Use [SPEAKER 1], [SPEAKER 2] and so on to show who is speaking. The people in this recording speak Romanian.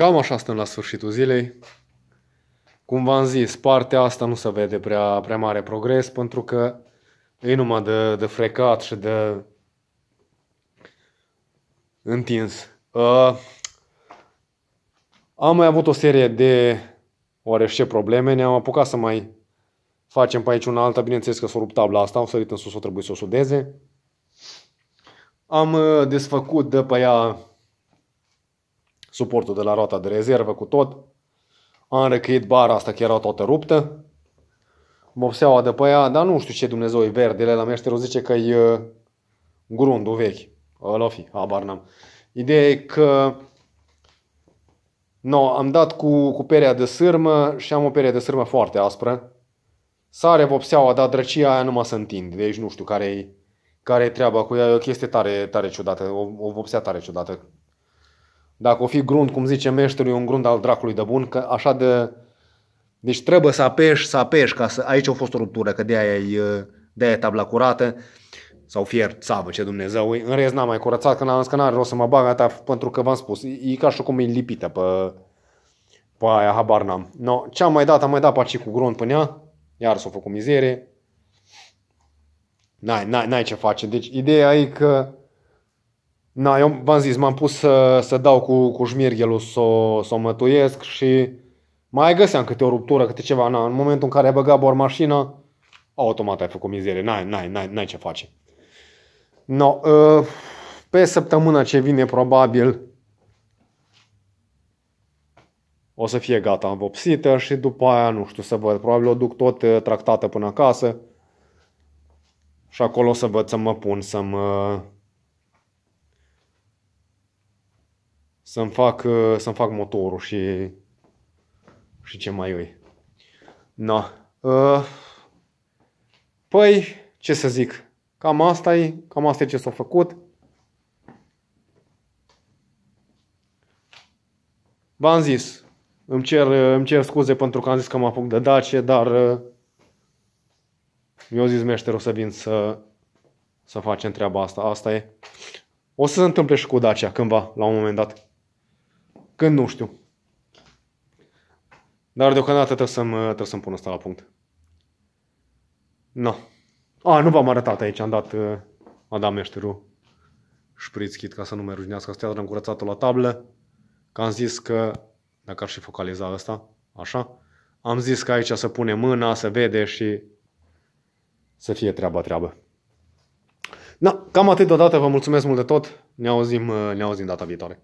[SPEAKER 1] Cam așa stăm la sfârșitul zilei. Cum v-am zis, partea asta nu se vede prea, prea mare progres pentru că e numai de, de frecat și de întins. Uh, am mai avut o serie de orice probleme, ne-am apucat să mai facem pe aici una alta, bineînțeles că s-a rupt tabla asta, am sărit în sus, o trebuie să o sudeze. Am uh, desfăcut de pe ea suportul de la roata de rezervă cu tot. Am răcăit bara asta care era toată ruptă. Mopseaua de pe ea, dar nu știu ce Dumnezeu e verdele la meșterul zice că e uh, grundul vechi. Ăla fi, habar n-am. Ideea e că no, am dat cu, cu perea de sârmă și am o perea de sârmă foarte aspră. Sare vopseaua, dar drăcia aia numai să întinde. Deci nu știu care e care e treaba cu ea. E o chestie tare, tare ciudată. O, o vopsea tare ciudată. Dacă o fi grunt, cum zice meșterul, e un grunt al dracului de bun, că așa de... Deci trebuie să apeși, să apeși, ca să... Aici a fost o ruptură, că de-aia e, de-aia e tabla curată sau fier, țavă, ce Dumnezeu, în rest n-am mai curățat, că n-am zis că n-are rost să mă bag atâta, pentru că v-am spus, e ca și cum e lipită pe, pe aia, habar n-am. No, ce am mai dat, am mai dat paci cu grunt până ea, iar s o făcut mizerie. N-ai, n-ai, n-ai ce face. Deci ideea e că Na, eu v-am zis, m-am pus să, să dau cu, cu șmirghelul să să o mătuiesc și mai găseam câte o ruptură, câte ceva. Na, în momentul în care ai băgat bor mașină, automat ai făcut mizerie. N-ai, n-ai, n-ai, n-ai ce face. No, ă, pe săptămâna ce vine probabil o să fie gata învopsită și după aia, nu știu, să văd. Probabil o duc tot ă, tractată până acasă și acolo să văd să mă pun să mă să-mi fac, uh, să fac motorul și, și ce mai ui. Na, uh, păi, ce să zic, cam asta e, cam asta e ce s-a făcut. V-am zis, îmi cer, uh, îmi cer scuze pentru că am zis că mă apuc de dace, dar mi-au zis meșterul să vin să, să facem treaba asta. Asta e. O să se întâmple și cu Dacia cândva, la un moment dat. Când nu știu. Dar deocamdată trebuie să-mi, trebuie să-mi pun asta la punct. No. A, nu v-am arătat aici, am dat uh, adameșterul șprițchit ca să nu mai rușinească asta, dar am curățat-o la tablă. Că am zis că, dacă ar și focaliza asta, așa, am zis că aici să pune mâna, să vede și să fie treaba treabă. Na, cam atât deodată, vă mulțumesc mult de tot, ne auzim, uh, ne auzim data viitoare.